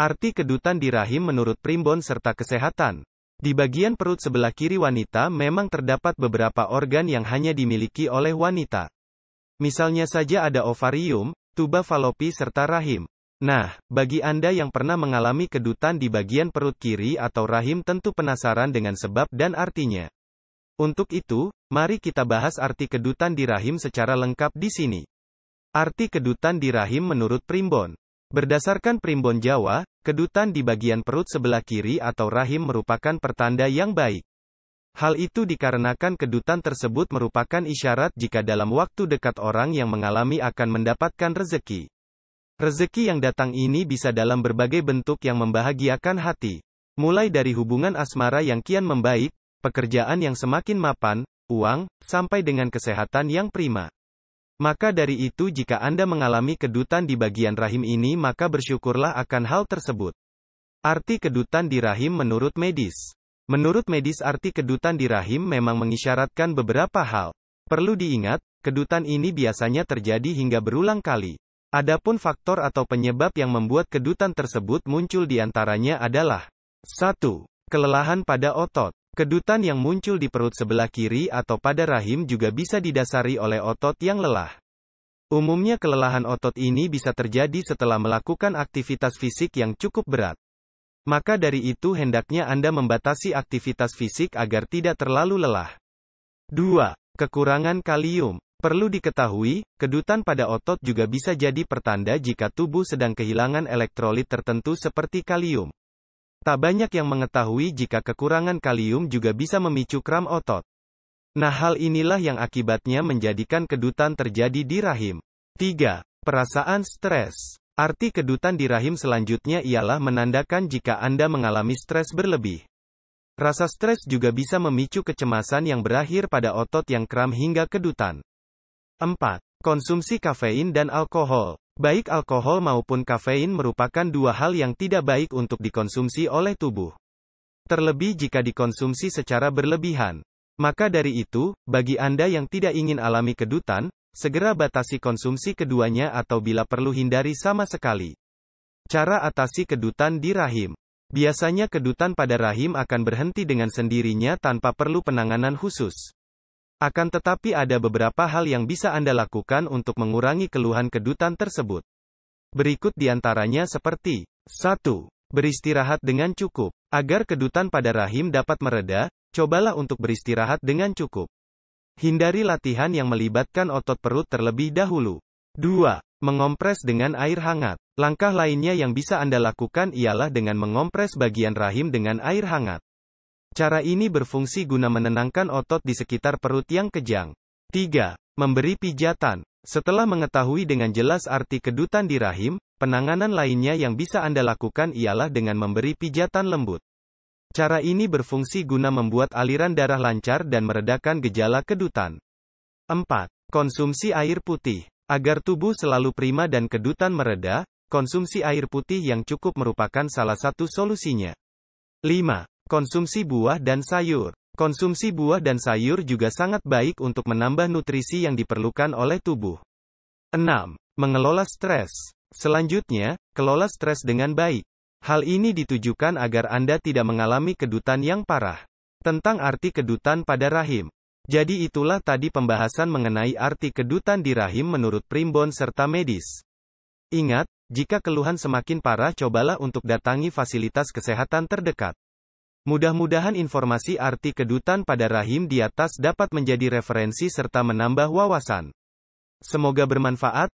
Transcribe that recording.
Arti kedutan di rahim menurut primbon serta kesehatan. Di bagian perut sebelah kiri wanita memang terdapat beberapa organ yang hanya dimiliki oleh wanita. Misalnya saja ada ovarium, tuba falopi serta rahim. Nah, bagi Anda yang pernah mengalami kedutan di bagian perut kiri atau rahim tentu penasaran dengan sebab dan artinya. Untuk itu, mari kita bahas arti kedutan di rahim secara lengkap di sini. Arti kedutan di rahim menurut primbon. Berdasarkan primbon Jawa, kedutan di bagian perut sebelah kiri atau rahim merupakan pertanda yang baik. Hal itu dikarenakan kedutan tersebut merupakan isyarat jika dalam waktu dekat orang yang mengalami akan mendapatkan rezeki. Rezeki yang datang ini bisa dalam berbagai bentuk yang membahagiakan hati. Mulai dari hubungan asmara yang kian membaik, pekerjaan yang semakin mapan, uang, sampai dengan kesehatan yang prima. Maka dari itu jika Anda mengalami kedutan di bagian rahim ini maka bersyukurlah akan hal tersebut. Arti kedutan di rahim menurut medis. Menurut medis arti kedutan di rahim memang mengisyaratkan beberapa hal. Perlu diingat, kedutan ini biasanya terjadi hingga berulang kali. Adapun faktor atau penyebab yang membuat kedutan tersebut muncul diantaranya adalah 1. Kelelahan pada otot Kedutan yang muncul di perut sebelah kiri atau pada rahim juga bisa didasari oleh otot yang lelah. Umumnya kelelahan otot ini bisa terjadi setelah melakukan aktivitas fisik yang cukup berat. Maka dari itu hendaknya Anda membatasi aktivitas fisik agar tidak terlalu lelah. 2. Kekurangan kalium. Perlu diketahui, kedutan pada otot juga bisa jadi pertanda jika tubuh sedang kehilangan elektrolit tertentu seperti kalium. Tak banyak yang mengetahui jika kekurangan kalium juga bisa memicu kram otot. Nah hal inilah yang akibatnya menjadikan kedutan terjadi di rahim. 3. Perasaan stres. Arti kedutan di rahim selanjutnya ialah menandakan jika Anda mengalami stres berlebih. Rasa stres juga bisa memicu kecemasan yang berakhir pada otot yang kram hingga kedutan. 4. Konsumsi kafein dan alkohol. Baik alkohol maupun kafein merupakan dua hal yang tidak baik untuk dikonsumsi oleh tubuh. Terlebih jika dikonsumsi secara berlebihan. Maka dari itu, bagi Anda yang tidak ingin alami kedutan, segera batasi konsumsi keduanya atau bila perlu hindari sama sekali. Cara atasi kedutan di rahim. Biasanya kedutan pada rahim akan berhenti dengan sendirinya tanpa perlu penanganan khusus. Akan tetapi ada beberapa hal yang bisa Anda lakukan untuk mengurangi keluhan kedutan tersebut. Berikut diantaranya seperti 1. Beristirahat dengan cukup. Agar kedutan pada rahim dapat mereda, cobalah untuk beristirahat dengan cukup. Hindari latihan yang melibatkan otot perut terlebih dahulu. 2. Mengompres dengan air hangat. Langkah lainnya yang bisa Anda lakukan ialah dengan mengompres bagian rahim dengan air hangat. Cara ini berfungsi guna menenangkan otot di sekitar perut yang kejang. 3. Memberi pijatan. Setelah mengetahui dengan jelas arti kedutan di rahim, penanganan lainnya yang bisa Anda lakukan ialah dengan memberi pijatan lembut. Cara ini berfungsi guna membuat aliran darah lancar dan meredakan gejala kedutan. 4. Konsumsi air putih. Agar tubuh selalu prima dan kedutan mereda, konsumsi air putih yang cukup merupakan salah satu solusinya. 5. Konsumsi buah dan sayur. Konsumsi buah dan sayur juga sangat baik untuk menambah nutrisi yang diperlukan oleh tubuh. 6. Mengelola stres. Selanjutnya, kelola stres dengan baik. Hal ini ditujukan agar Anda tidak mengalami kedutan yang parah. Tentang arti kedutan pada rahim. Jadi itulah tadi pembahasan mengenai arti kedutan di rahim menurut primbon serta medis. Ingat, jika keluhan semakin parah cobalah untuk datangi fasilitas kesehatan terdekat. Mudah-mudahan informasi arti kedutan pada rahim di atas dapat menjadi referensi serta menambah wawasan. Semoga bermanfaat,